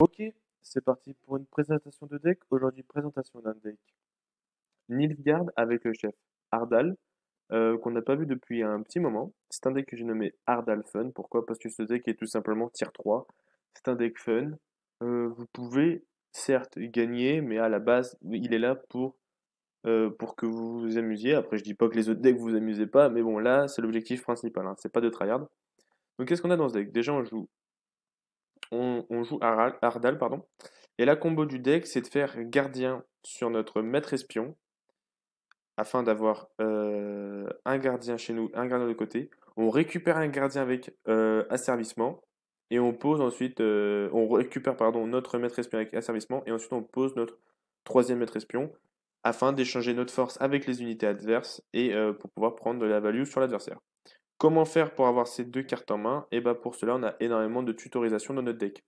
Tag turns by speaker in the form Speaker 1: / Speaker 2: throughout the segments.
Speaker 1: Ok, c'est parti pour une présentation de deck. Aujourd'hui, présentation d'un deck Nilfgaard avec le chef Ardal, euh, qu'on n'a pas vu depuis un petit moment. C'est un deck que j'ai nommé Ardal Fun. Pourquoi Parce que ce deck est tout simplement tier 3. C'est un deck fun. Euh, vous pouvez certes gagner, mais à la base, il est là pour, euh, pour que vous vous amusiez. Après, je dis pas que les autres decks vous, vous amusez pas, mais bon, là, c'est l'objectif principal. Hein. C'est pas de tryhard. Donc, qu'est-ce qu'on a dans ce deck Déjà, on joue on, joue Ardal, pardon. Et la combo du deck, c'est de faire gardien sur notre maître espion, afin d'avoir euh, un gardien chez nous, un gardien de côté. On récupère un gardien avec euh, asservissement, et on pose ensuite, euh, on récupère pardon, notre maître espion avec asservissement, et ensuite on pose notre troisième maître espion, afin d'échanger notre force avec les unités adverses, et pour pouvoir prendre de la value sur l'adversaire. Comment faire pour avoir ces deux cartes en main Et eh bien pour cela, on a énormément de tutorisation dans notre deck.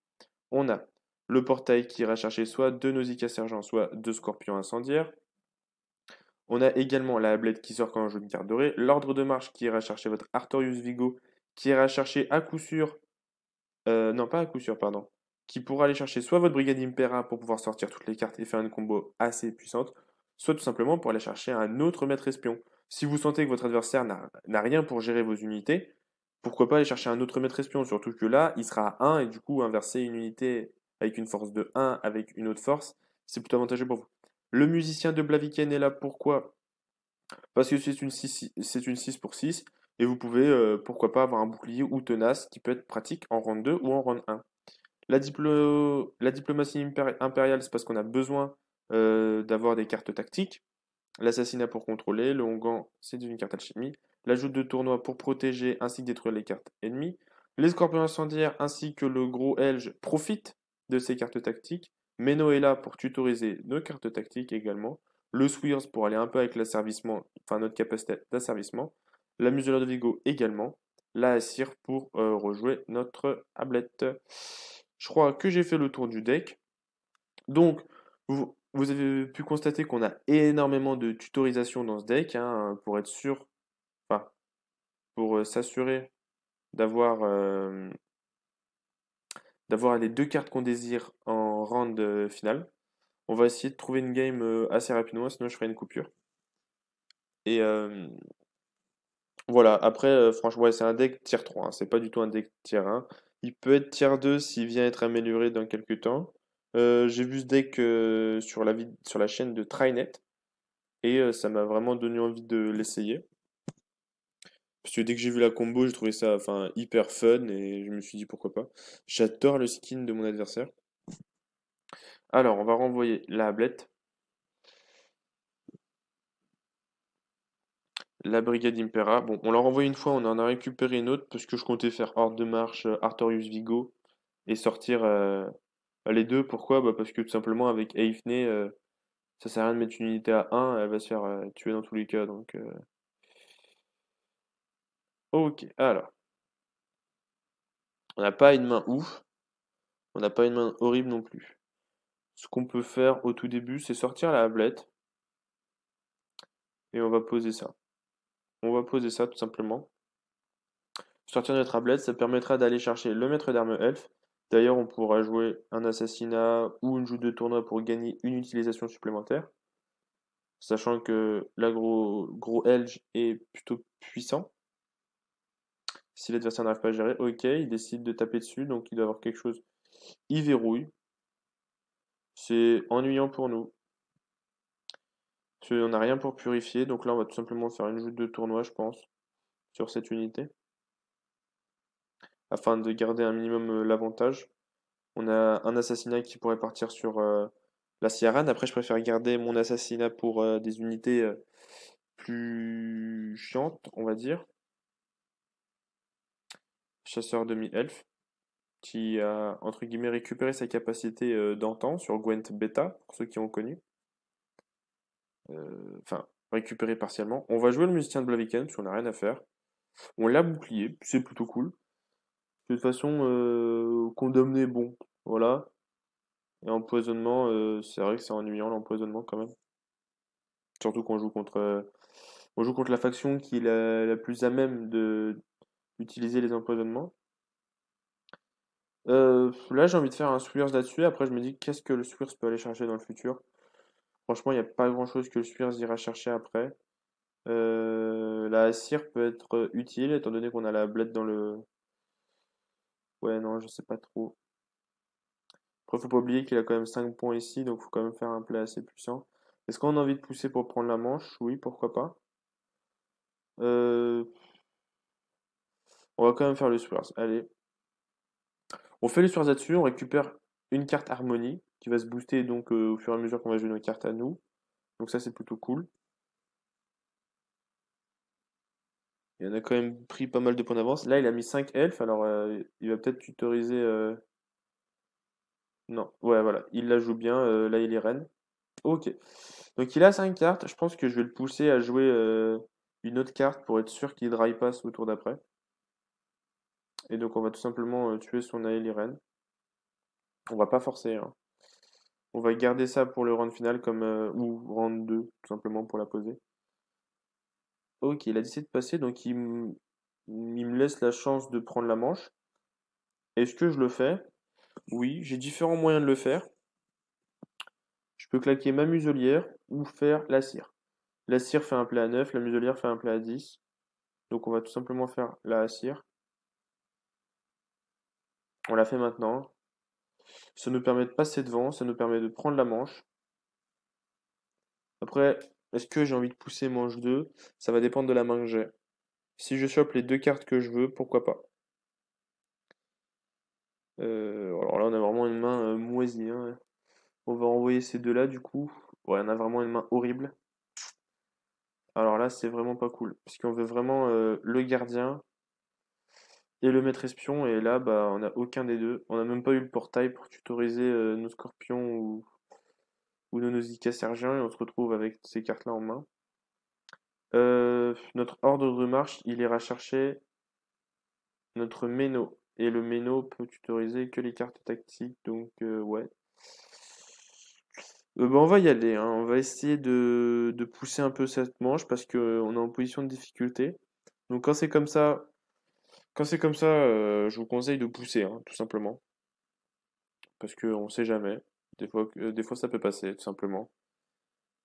Speaker 1: On a le portail qui ira chercher soit deux Nausicaa Sergent, soit deux Scorpions Incendiaires. On a également la Ablette qui sort quand on joue une carte dorée. L'ordre de marche qui ira chercher votre Artorius Vigo, qui ira chercher à coup sûr. Euh, non, pas à coup sûr, pardon. Qui pourra aller chercher soit votre Brigade Impera pour pouvoir sortir toutes les cartes et faire une combo assez puissante, soit tout simplement pour aller chercher un autre maître espion. Si vous sentez que votre adversaire n'a rien pour gérer vos unités, pourquoi pas aller chercher un autre maître espion, surtout que là, il sera à 1 et du coup, inverser une unité avec une force de 1 avec une autre force, c'est plutôt avantageux pour vous. Le musicien de Blaviken est là pourquoi Parce que c'est une 6, pour 6 et vous pouvez euh, pourquoi pas avoir un bouclier ou tenace qui peut être pratique en round 2 ou en round 1. La, diplomatie impériale, c'est parce qu'on a besoin euh, d'avoir des cartes tactiques. L'assassinat pour contrôler, le Hongan c'est une carte alchimie, l'ajout de tournoi pour protéger ainsi que détruire les cartes ennemies, les scorpions incendiaires ainsi que le gros Elge profitent de ces cartes tactiques, Meno là pour tutoriser nos cartes tactiques également, le Swears pour aller un peu avec l'asservissement, enfin notre capacité d'asservissement, la Museleur de Vigo également, la Assir pour euh, rejouer notre Ablette. Je crois que j'ai fait le tour du deck. Donc, vous, vous avez pu constater qu'on a énormément de tutorisation dans ce deck hein, pour être sûr, enfin, pour euh, s'assurer d'avoir euh, d'avoir les deux cartes qu'on désire en round euh, final. On va essayer de trouver une game assez rapidement, sinon je ferai une coupure. Et voilà, après, franchement, c'est un deck tier 3, hein. c'est pas du tout un deck tier 1. Il peut être tier 2 s'il vient être amélioré dans quelques temps. Euh, j'ai vu ce deck euh, sur, la chaîne de Trynet et euh, ça m'a vraiment donné envie de l'essayer. Parce que dès que j'ai vu la combo, j'ai trouvé ça hyper fun et je me suis dit pourquoi pas. J'adore le skin de mon adversaire. Alors, on va renvoyer la Hablette. La Brigade Impera. Bon, on l'a renvoyé une fois, on en a récupéré une autre parce que je comptais faire Horde de Marche, Artorius Vigo et sortir bah, les deux, pourquoi? Bah, parce que tout simplement avec Eifne, euh, ça sert à rien de mettre une unité à 1, elle va se faire euh, tuer dans tous les cas. Donc, euh. Ok, alors. On n'a pas une main ouf, on n'a pas une main horrible non plus. Ce qu'on peut faire au tout début, c'est sortir la hablette. Et on va poser ça. On va poser ça tout simplement. Sortir notre tablette, ça permettra d'aller chercher le maître d'armes elf. D'ailleurs, on pourra jouer un assassinat ou une joue de tournoi pour gagner une utilisation supplémentaire. Sachant que l'agro gros Elge est plutôt puissant. Si l'adversaire n'arrive pas à gérer, ok, il décide de taper dessus, donc il doit avoir quelque chose. Il verrouille. C'est ennuyant pour nous. on n'a rien pour purifier, donc là on va tout simplement faire une joute de tournoi, je pense, sur cette unité afin de garder un minimum euh, l'avantage. On a un assassinat qui pourrait partir sur euh, la Sierra. Après, je préfère garder mon assassinat pour euh, des unités plus chiantes, on va dire. Chasseur demi-elfe, qui a, entre guillemets, récupéré sa capacité d'antan sur Gwent Beta, pour ceux qui ont connu. Enfin, récupéré partiellement. On va jouer le musicien de Blaviken, parce qu'on n'a rien à faire. On l'a bouclier, c'est plutôt cool. De toute façon, euh, condamner, bon, voilà. Et empoisonnement, euh, c'est vrai que c'est ennuyant l'empoisonnement quand même. Surtout qu'on joue contre, euh, on joue contre la faction qui est la, plus à même d'utiliser les empoisonnements. Euh, là, j'ai envie de faire un Swears là-dessus. Après, je me dis qu'est-ce que le Swears peut aller chercher dans le futur. Franchement, il n'y a pas grand-chose que le Swears ira chercher après. la cire peut être utile étant donné qu'on a la blette dans le Ouais, non, je sais pas trop. Après, faut pas oublier qu'il a quand même 5 points ici, donc faut quand même faire un play assez puissant. Est-ce qu'on a envie de pousser pour prendre la manche Oui, pourquoi pas. Euh, on va quand même faire le Swords. Allez. On fait le Swords là-dessus, on récupère une carte Harmonie qui va se booster donc euh, au fur et à mesure qu'on va jouer nos cartes à nous. Donc ça c'est plutôt cool. Il en a quand même pris pas mal de points d'avance. Là, il a mis 5 elfes, alors euh, il va peut-être tutoriser. Euh, non, ouais, voilà. Il la joue bien. Euh, là, il est reine. Ok. Donc, il a 5 cartes. Je pense que je vais le pousser à jouer une autre carte pour être sûr qu'il drive pass au tour d'après. Et donc, on va tout simplement tuer son Aelie reine. On va pas forcer. Hein. On va garder ça pour le round final comme, ou round 2, tout simplement pour la poser. Ok, il a décidé de passer, donc il, me laisse la chance de prendre la manche. Est-ce que je le fais Oui, j'ai différents moyens de le faire. Je peux claquer ma muselière ou faire la cire. La cire fait un plat à 9, la muselière fait un plat à 10. Donc on va tout simplement faire la cire. On la fait maintenant. Ça nous permet de passer devant, ça nous permet de prendre la manche. Après, est-ce que j'ai envie de pousser manche 2 Ça va dépendre de la main que j'ai. Si je chope les deux cartes que je veux, pourquoi pas euh, Alors là, on a vraiment une main euh, moisie. Hein. On va envoyer ces deux-là, du coup. Ouais, on a vraiment une main horrible. Alors là, c'est vraiment pas cool. Parce qu'on veut vraiment euh, le gardien et le maître espion. Et là, bah, on n'a aucun des deux. On n'a même pas eu le portail pour tutoriser nos scorpions ou ou Nausicaa Sergent, et on se retrouve avec ces cartes-là en main. Euh, notre ordre de marche, il ira chercher notre méno. Et le méno peut tutoriser que les cartes tactiques, donc euh, ouais. Euh, bah, on va y aller, hein. on va essayer de, pousser un peu cette manche parce qu'on est en position de difficulté. Donc quand c'est comme ça, quand c'est comme ça, je vous conseille de pousser, hein, tout simplement. Parce qu'on ne sait jamais. Des fois, euh, des fois ça peut passer, tout simplement.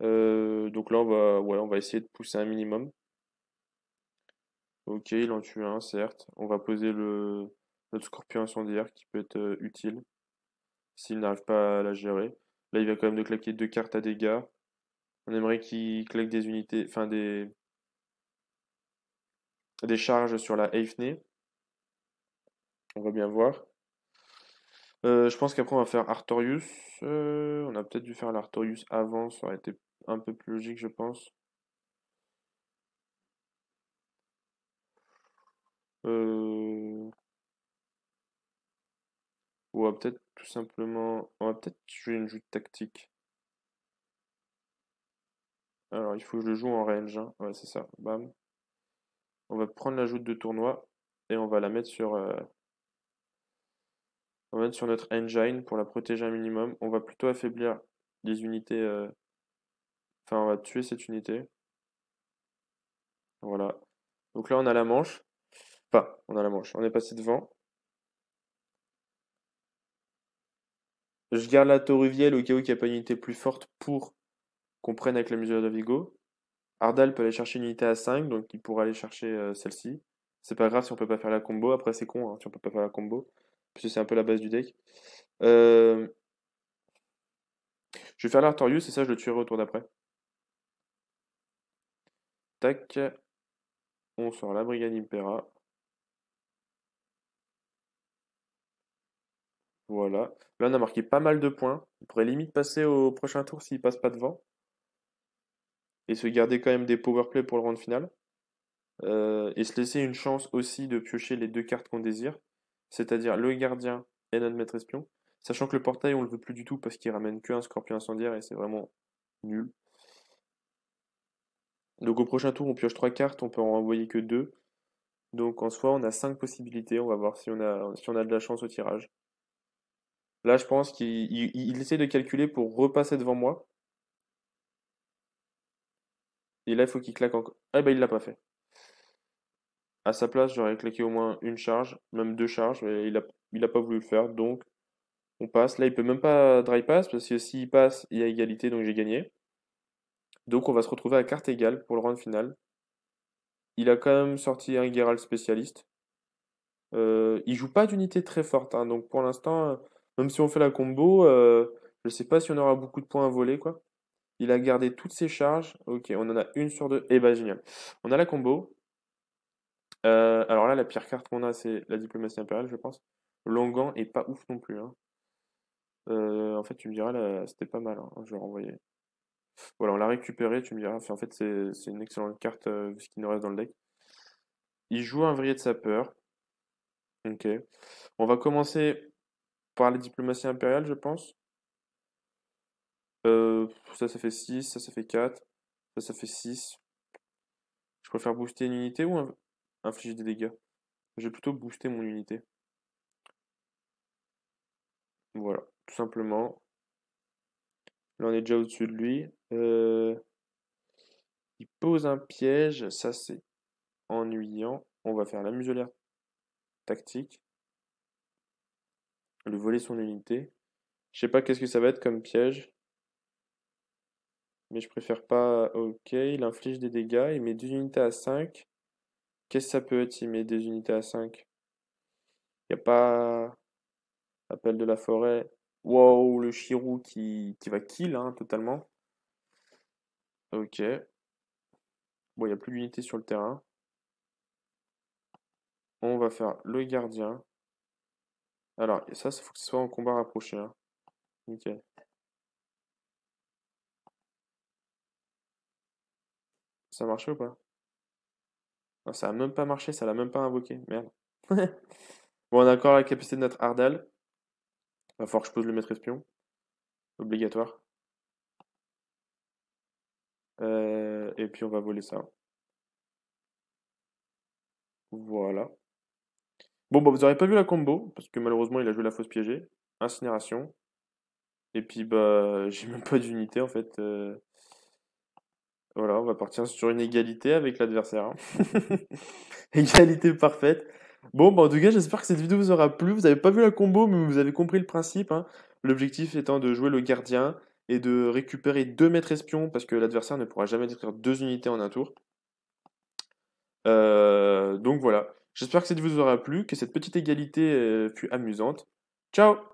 Speaker 1: Euh, donc là, on va, ouais, on va essayer de pousser un minimum. Ok, il en tue un, certes. On va poser le, notre scorpion incendiaire qui peut être euh, utile s'il n'arrive pas à la gérer. Là, il va quand même de claquer deux cartes à dégâts. On aimerait qu'il claque des unités, enfin des, des charges sur la Eifney. On va bien voir. Euh, je pense qu'après on va faire Artorius. Euh, on a peut-être dû faire l'Artorius avant, ça aurait été un peu plus logique je pense. Ou euh, on va peut-être tout simplement... On va peut-être jouer une joute tactique. Alors il faut que je le joue en range. Hein. Ouais c'est ça. Bam. On va prendre la joute de tournoi et on va la mettre sur on va mettre sur notre engine pour la protéger un minimum. On va plutôt affaiblir des unités. Euh, enfin, on va tuer cette unité. Voilà. Donc là, on a la manche. Enfin, on a la manche. On est passé devant. Je garde la Toruvielle au cas où il n'y a pas une unité plus forte pour qu'on prenne avec la mesure de Vigo. Ardal peut aller chercher une unité à 5, donc il pourra aller chercher euh, celle-ci. C'est pas grave si on peut pas faire la combo. Après, c'est con hein, si on peut pas faire la combo. Parce que c'est un peu la base du deck. Euh, je vais faire l'Artorius et ça, je le tuerai au tour d'après. Tac. On sort la Brigade Impera. Voilà. Là, on a marqué pas mal de points. On pourrait limite passer au prochain tour s'il passe pas devant. Et se garder quand même des powerplays pour le round final. Euh, et se laisser une chance aussi de piocher les deux cartes qu'on désire c'est-à-dire le gardien et notre maître espion, sachant que le portail on le veut plus du tout parce qu'il ramène qu'un scorpion incendiaire et c'est vraiment nul. Donc au prochain tour on pioche 3 cartes, on peut en envoyer que 2. Donc en soi on a 5 possibilités, on va voir si on a, si on a de la chance au tirage. Là je pense qu'il essaie de calculer pour repasser devant moi. Et là il faut qu'il claque encore. Ah ben, il l'a pas fait. À sa place, j'aurais claqué au moins une charge, même deux charges, mais il n'a pas voulu le faire, donc on passe. Là, il peut même pas dry pass, parce que s'il passe, il y a égalité, donc j'ai gagné. Donc on va se retrouver à carte égale pour le round final. Il a quand même sorti un Geralt spécialiste. Euh, il joue pas d'unité très forte, hein, donc pour l'instant, euh, même si on fait la combo, je euh, je sais pas si on aura beaucoup de points à voler, quoi. Il a gardé toutes ses charges. Ok, on en a une sur deux. et eh bah ben, génial. On a la combo. Euh, alors là, la pire carte qu'on a, c'est la diplomatie impériale, je pense. Longan est pas ouf non plus. Hein. Euh, en fait, tu me diras, c'était pas mal. Hein. Je vais renvoyer. Voilà, on l'a récupéré, tu me diras. En fait, c'est une excellente carte, euh, ce qui nous reste dans le deck. Il joue un vrille de sapeur. Ok. On va commencer par la diplomatie impériale, je pense. ça, ça fait 6, ça, ça fait 4, ça, ça fait 6. Je préfère booster une unité ou un, Inflige des dégâts. Je vais plutôt booster mon unité. Voilà, tout simplement. Là, on est déjà au-dessus de lui. Euh, il pose un piège, ça c'est ennuyant. On va faire la muselière tactique. Le voler son unité. Je sais pas qu'est-ce que ça va être comme piège. Mais je préfère pas. Ok, il inflige des dégâts. Il met deux unités à 5. Qu'est-ce que ça peut être s'il met des unités à 5 Il n'y a pas. Appel de la forêt. Wow, le Shirou qui, va kill hein, totalement. Ok. Bon, il n'y a plus d'unité sur le terrain. On va faire le gardien. Alors, ça, il faut que ce soit en combat rapproché. Hein. Nickel. Ça marche ou pas ah, ça a même pas marché, ça l'a même pas invoqué. Merde. bon, on a encore la capacité de notre Ardal. Va falloir que je pose le maître espion. Obligatoire. Euh, et puis on va voler ça. Voilà. Bon, bah, vous n'aurez pas vu la combo, parce que malheureusement, il a joué la fausse piégée. Incinération. Et puis, bah, j'ai même pas d'unité, en fait. Euh. Voilà, on va partir sur une égalité avec l'adversaire. Hein. égalité parfaite. Bon, bah en tout cas, j'espère que cette vidéo vous aura plu. Vous n'avez pas vu la combo, mais vous avez compris le principe. Hein. L'objectif étant de jouer le gardien et de récupérer deux maîtres espions parce que l'adversaire ne pourra jamais détruire deux unités en un tour. Euh, donc voilà. J'espère que cette vidéo vous aura plu, que cette petite égalité euh, fut amusante. Ciao